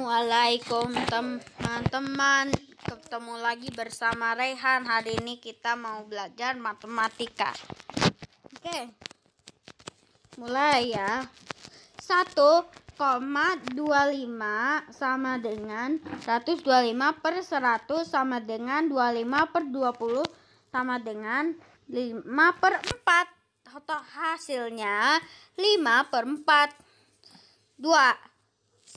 Assalamualaikum teman-teman Ketemu lagi bersama Rehan Hari ini kita mau belajar matematika Oke Mulai ya 1,25 sama dengan 125 per 100 sama dengan 25 per 20 sama dengan 5 per 4 Hasilnya 5 per 4 2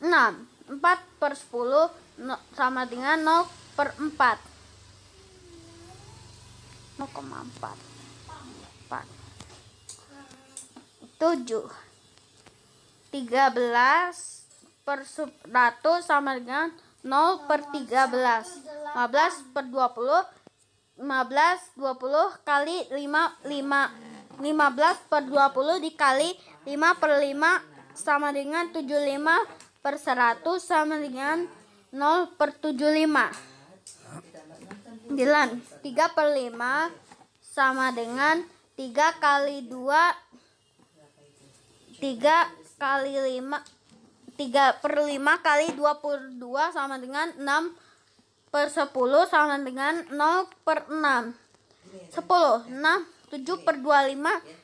6. 4 per 10 no, sama dengan 0 per 4. 0,4. 4. 7. 13 per 100 sama dengan 0 per 13. 15 per 20. 15 20 kali 5 5 15 per 20 dikali 5 per 5 sama dengan 75 per 100 sama dengan 0 per 75 9 3 per 5 sama dengan 3 kali 2 3 kali 5 3 per 5 kali 22 sama dengan 6 per 10 sama dengan 0 per 6 10 6 7 per 25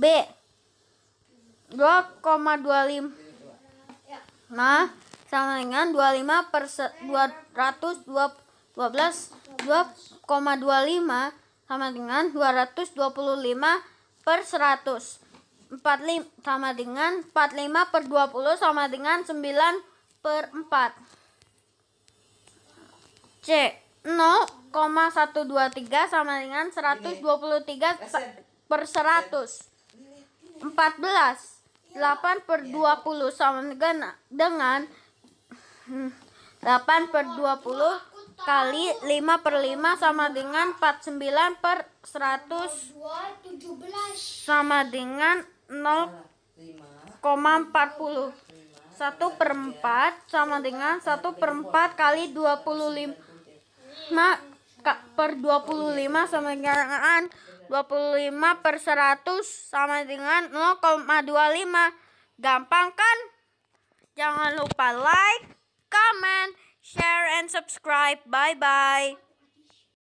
B 2,25 nah sama dengan 25 per 212 2,25 sama dengan 225 per 100 45 sama dengan 45 per 20 sama dengan 9 per 4 C 0,123 sama dengan 123 per 100 14 8 per 20 sama dengan dengan 8 per 20 kali 5 per 5 sama dengan 49 per 100 sama dengan 0 40 1 per 4 sama dengan 1 per 4 kali 25 per 25 sama dengan 25 per 100 sama dengan 0,25. Gampang kan? Jangan lupa like, comment, share, and subscribe. Bye-bye.